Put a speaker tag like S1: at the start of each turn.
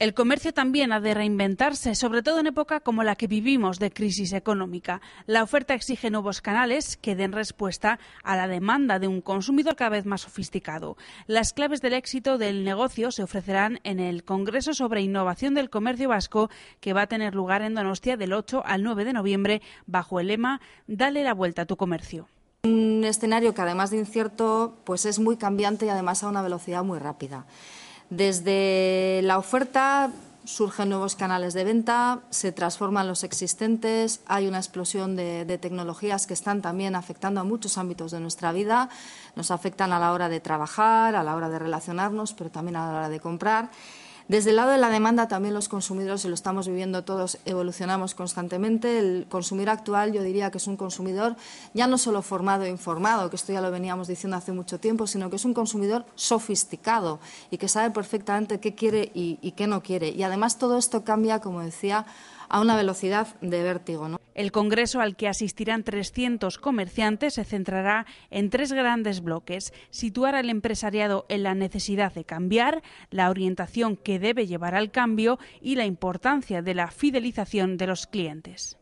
S1: El comercio también ha de reinventarse, sobre todo en época como la que vivimos de crisis económica. La oferta exige nuevos canales que den respuesta a la demanda de un consumidor cada vez más sofisticado. Las claves del éxito del negocio se ofrecerán en el Congreso sobre Innovación del Comercio Vasco que va a tener lugar en Donostia del 8 al 9 de noviembre bajo el lema Dale la vuelta a tu comercio.
S2: Un escenario que además de incierto, pues es muy cambiante y además a una velocidad muy rápida. Desde la oferta surgen nuevos canales de venta, se transforman los existentes, hay una explosión de, tecnologías que están también afectando a muchos ámbitos de nuestra vida, nos afectan a la hora de trabajar, a la hora de relacionarnos, pero también a la hora de comprar. Desde el lado de la demanda también los consumidores, y lo estamos viviendo todos, evolucionamos constantemente. El consumidor actual yo diría que es un consumidor ya no solo formado e informado, que esto ya lo veníamos diciendo hace mucho tiempo, sino que es un consumidor sofisticado y que sabe perfectamente qué quiere y, y qué no quiere. Y además todo esto cambia, como decía, a una velocidad de vértigo. El
S1: Congreso al que asistirán 300 comerciantes se centrará en tres grandes bloques. Situar al empresariado en la necesidad de cambiar, la orientación que debe llevar al cambio y la importancia de la fidelización de los clientes.